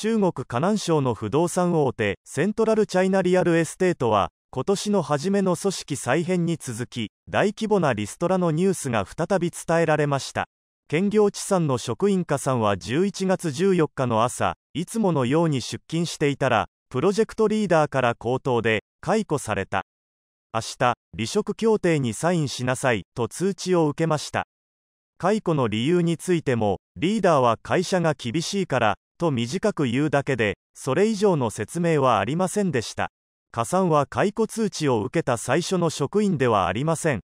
中国河南省の不動産大手セントラルチャイナリアルエステートは今年の初めの組織再編に続き大規模なリストラのニュースが再び伝えられました兼業地産の職員課さんは11月14日の朝いつものように出勤していたらプロジェクトリーダーから口頭で解雇された明日離職協定にサインしなさいと通知を受けました解雇の理由についてもリーダーは会社が厳しいからと短く言うだけで、それ以上の説明はありませんでした。加算は解雇通知を受けた最初の職員ではありません。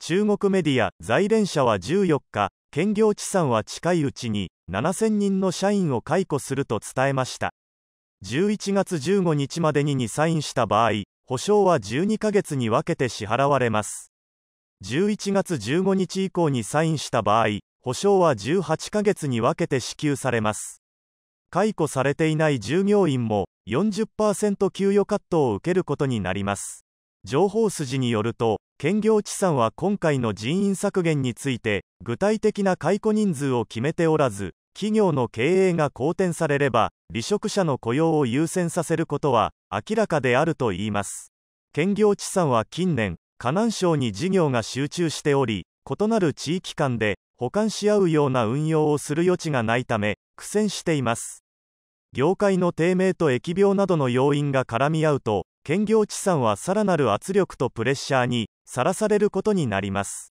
中国メディア、在連社は14日、兼業地産は近いうちに7000人の社員を解雇すると伝えました。11月15日までににサインした場合、保証は12ヶ月に分けて支払われます。11月15日以降にサインした場合、保証は18ヶ月に分けて支給されます。解雇されていない従業員も40%給与カットを受けることになります情報筋によると兼業地産は今回の人員削減について具体的な解雇人数を決めておらず企業の経営が好転されれば離職者の雇用を優先させることは明らかであるといいます兼業地産は近年河南省に事業が集中しており異なる地域間で補完し合うような運用をする余地がないため苦戦しています業界の低迷と疫病などの要因が絡み合うと兼業地産はさらなる圧力とプレッシャーにさらされることになります